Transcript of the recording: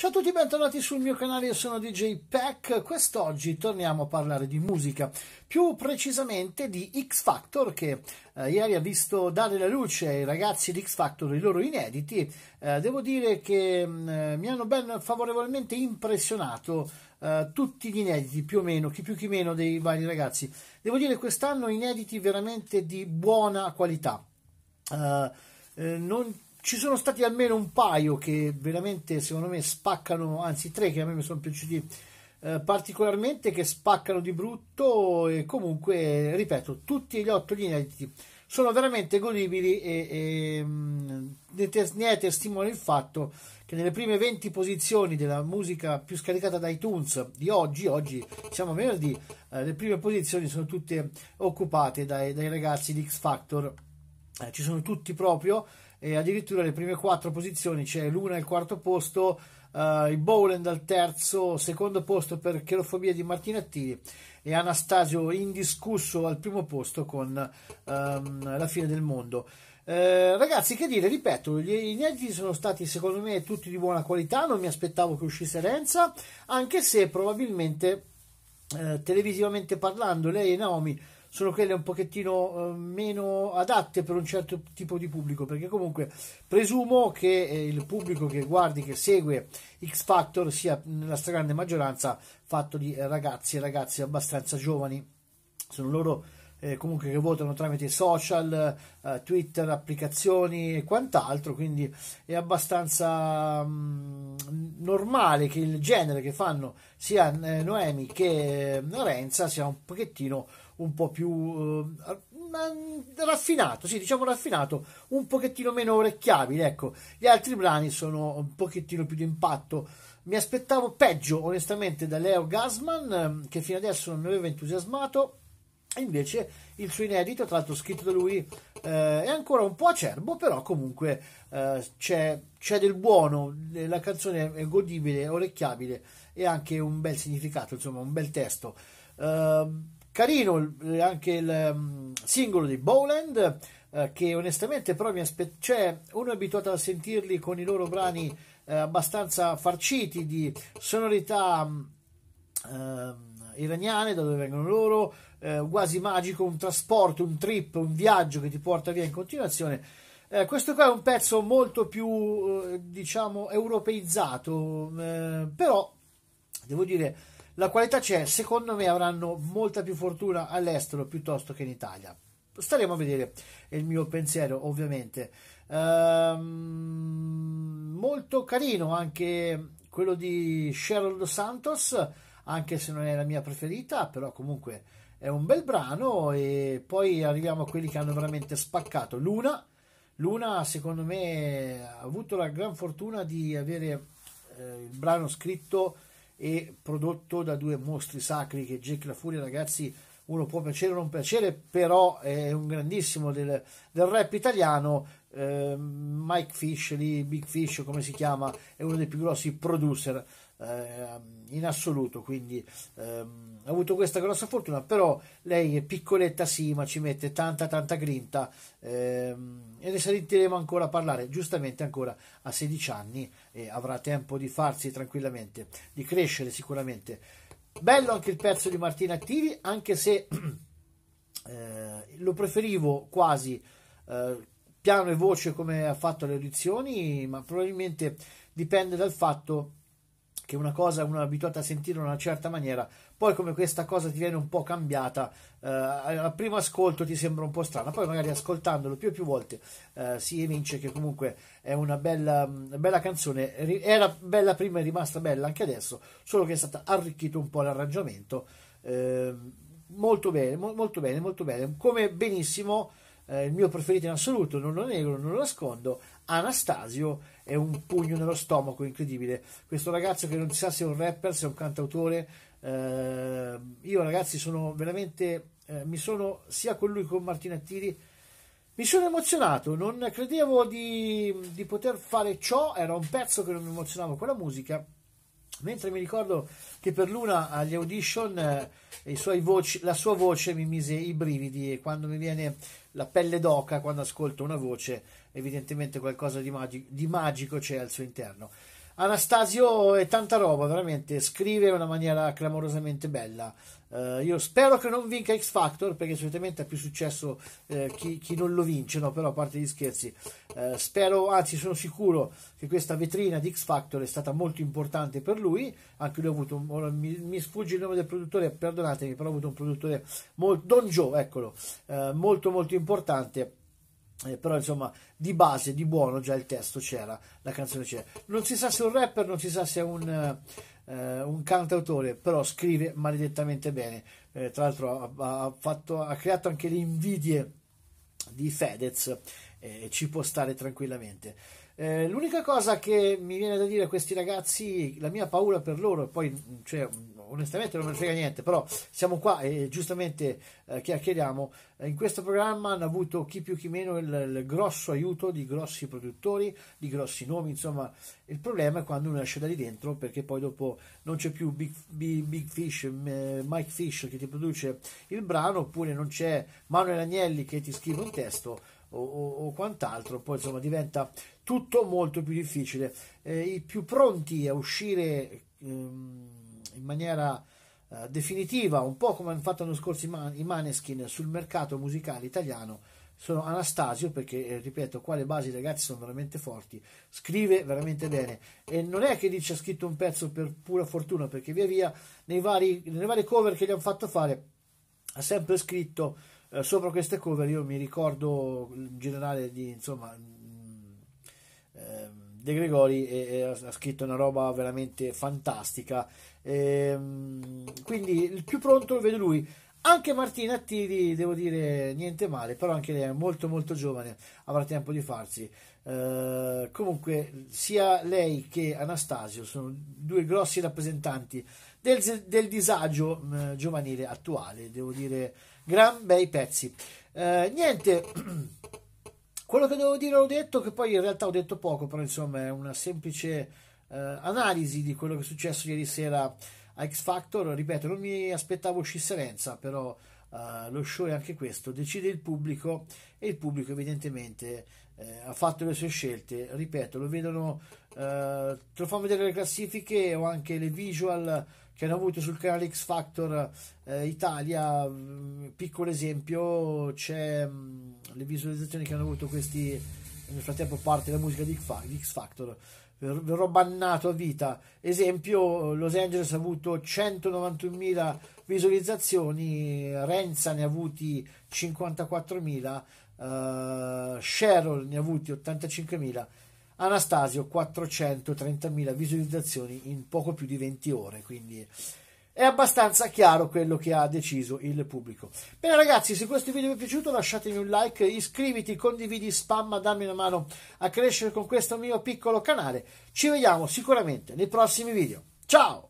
Ciao a tutti, bentornati sul mio canale, io sono DJ Pack. Quest'oggi torniamo a parlare di musica, più precisamente di X Factor che eh, ieri ha visto dare la luce ai ragazzi di X Factor i loro inediti. Eh, devo dire che mh, mm, eh, mi hanno ben favorevolmente impressionato Uh, tutti gli inediti più o meno, chi più chi meno dei vari ragazzi. Devo dire quest'anno inediti veramente di buona qualità. Uh, eh, non ci sono stati almeno un paio che veramente secondo me spaccano, anzi tre che a me mi sono piaciuti eh, particolarmente, che spaccano di brutto e comunque, ripeto, tutti gli otto gli inediti sono veramente godibili e, e mm, ne, tes- ne è testimone il fatto che nelle prime 20 posizioni della musica più scaricata da iTunes di oggi, oggi siamo venerdì, eh, le prime posizioni sono tutte occupate dai, dai ragazzi di X Factor, eh, ci sono tutti proprio e addirittura le prime quattro posizioni c'è cioè l'una al quarto posto Uh, eh, il Bowland al terzo, secondo posto per Cherofobia di Martinattini e Anastasio indiscusso al primo posto con um, La fine del mondo. Uh, ragazzi, che dire, ripeto, gli inediti sono stati secondo me tutti di buona qualità, non mi aspettavo che uscisse Renza, anche se probabilmente eh, televisivamente parlando lei e Naomi sono quelle un pochettino eh, meno adatte per un certo tipo di pubblico, perché comunque presumo che eh, il pubblico che guardi, che segue X Factor sia nella stragrande maggioranza fatto di ragazzi e ragazze abbastanza giovani, sono loro eh, comunque che votano tramite social, eh, Twitter, applicazioni e quant'altro, quindi è abbastanza mh, mm, normale che il genere che fanno sia eh, Noemi che eh, Renza sia un pochettino un po' più eh, mm, raffinato, sì, diciamo raffinato, un pochettino meno orecchiabile, ecco. Gli altri brani sono un pochettino più di impatto. Mi aspettavo peggio, onestamente, da Leo Gasman, ehm, che fino adesso non mi aveva entusiasmato invece il suo inedito, tra l'altro scritto da lui, eh, è ancora un po' acerbo, però comunque eh, c'è, c'è, del buono, la canzone è godibile, orecchiabile e anche un bel significato, insomma un bel testo. Eh, carino anche il um, singolo di Bowland, eh, che onestamente però mi aspetta, cioè uno è abituato a sentirli con i loro brani eh, abbastanza farciti di sonorità mm, ehm, iraniane, da dove vengono loro, eh, quasi magico, un trasporto, un trip, un viaggio che ti porta via in continuazione. Eh, questo qua è un pezzo molto più, eh, diciamo, europeizzato, eh, però devo dire la qualità c'è, secondo me avranno molta più fortuna all'estero piuttosto che in Italia. Staremo a vedere, è il mio pensiero ovviamente. Ehm, molto carino anche quello di Sheryl Santos, anche se non è la mia preferita, però comunque è un bel brano e poi arriviamo a quelli che hanno veramente spaccato. Luna, Luna secondo me ha avuto la gran fortuna di avere eh, il brano scritto e prodotto da due mostri sacri che Jake La Furia ragazzi uno può piacere o non piacere però è un grandissimo del, del rap italiano eh, Mike Fish lì, Big Fish come si chiama è uno dei più grossi producer eh, in assoluto, quindi ehm, ha avuto questa grossa fortuna, però lei è piccoletta sì, ma ci mette tanta tanta grinta ehm, e ne sentiremo ancora parlare, giustamente ancora a 16 anni e avrà tempo di farsi tranquillamente, di crescere sicuramente. Bello anche il pezzo di Martina Attivi, anche se eh, lo preferivo quasi eh, piano e voce come ha fatto le audizioni, ma probabilmente dipende dal fatto che una cosa uno è abituato a sentire in una certa maniera, poi come questa cosa ti viene un po' cambiata, eh, al primo ascolto ti sembra un po' strana, poi magari ascoltandolo più e più volte eh, si evince che comunque è una bella, mm, bella canzone, era bella prima e rimasta bella anche adesso, solo che è stato arricchito un po' l'arrangiamento. Eh, molto bene, mo- molto bene, molto bene, come benissimo eh, il mio preferito in assoluto, non lo nego, non lo nascondo, Anastasio è un pugno nello stomaco incredibile. Questo ragazzo che non si sa se è un rapper, se è un cantautore, eh, io ragazzi sono veramente, eh, mi sono sia con lui che con Martina Attiri, mi sono emozionato, non credevo di, di poter fare ciò, era un pezzo che non mi emozionavo con la musica. Mentre mi ricordo che per l'una agli audition eh, voci, la sua voce mi mise i brividi e quando mi viene la pelle d'oca quando ascolto una voce, evidentemente qualcosa di, magi- di magico c'è al suo interno. Anastasio è tanta roba, veramente. Scrive in una maniera clamorosamente bella. Uh, io spero che non vinca X Factor perché solitamente ha più successo eh, chi, chi, non lo vince, no? però a parte gli scherzi, uh, spero, anzi sono sicuro che questa vetrina di X Factor è stata molto importante per lui, anche lui ha avuto, un, mi, mi, sfugge il nome del produttore, perdonatemi, però ha avuto un produttore, molto, Don Joe, eccolo, uh, molto molto importante eh, però insomma di base, di buono già il testo c'era, la canzone c'era. Non si sa se è un rapper, non si sa se è un, eh, un cantautore, però scrive maledettamente bene. Eh, tra l'altro ha, ha, fatto, ha, creato anche le invidie di Fedez, eh, e ci può stare tranquillamente. Eh, l'unica cosa che mi viene da dire a questi ragazzi, la mia paura per loro, poi cioè, onestamente non me ne frega niente, però siamo qua e giustamente eh, chiacchieriamo. Eh, in questo programma hanno avuto chi più chi meno il, il, grosso aiuto di grossi produttori, di grossi nomi, insomma il problema è quando uno esce da lì dentro perché poi dopo non c'è più Big, Big, Big Fish, eh, Mike Fish che ti produce il brano oppure non c'è Manuel Agnelli che ti scrive un testo. O, o, o, quant'altro, poi insomma diventa tutto molto più difficile. Eh, I più pronti a uscire ehm, in maniera eh, definitiva, un po' come hanno fatto l'anno scorso i, man- i Maneskin sul mercato musicale italiano, sono Anastasio perché eh, ripeto qua le basi ragazzi sono veramente forti scrive veramente bene e non è che dice ha scritto un pezzo per pura fortuna perché via via nei vari, nelle varie cover che gli hanno fatto fare ha sempre scritto eh, sopra queste cover io mi ricordo in generale di insomma De Gregori e, e ha scritto una roba veramente fantastica. E, ehm, quindi il più pronto lo vedo lui. Anche Martina Attivi, devo dire, niente male, però anche lei è molto molto giovane, avrà tempo di farsi. Eh, comunque, sia lei che Anastasio sono due grossi rappresentanti del, del disagio mh, mm, giovanile attuale, devo dire, gran bei pezzi. Eh, niente. Quello che devo dire l'ho detto, che poi in realtà ho detto poco, però insomma è una semplice eh, analisi di quello che è successo ieri sera a X Factor. Ripeto, non mi aspettavo scisserenza, però eh, lo show è anche questo, decide il pubblico e il pubblico evidentemente eh, ha fatto le sue scelte. Ripeto, lo vedono, eh, te lo fanno vedere le classifiche o anche le visual che hanno avuto sul canale X Factor eh, Italia, mm, piccolo esempio, c'è mh, mm, le visualizzazioni che hanno avuto questi, nel frattempo parte la musica di X Factor, verrò bannato a vita. Esempio, Los Angeles ha avuto 191.000 visualizzazioni, Renza ne ha avuti 54.000, uh, Cheryl ne ha avuti 85.000 Anastasio 430.000 visualizzazioni in poco più di 20 ore, quindi è abbastanza chiaro quello che ha deciso il pubblico. Bene ragazzi, se questo video vi è piaciuto lasciatemi un like, iscriviti, condividi, spamma, dammi una mano a crescere con questo mio piccolo canale. Ci vediamo sicuramente nei prossimi video. Ciao!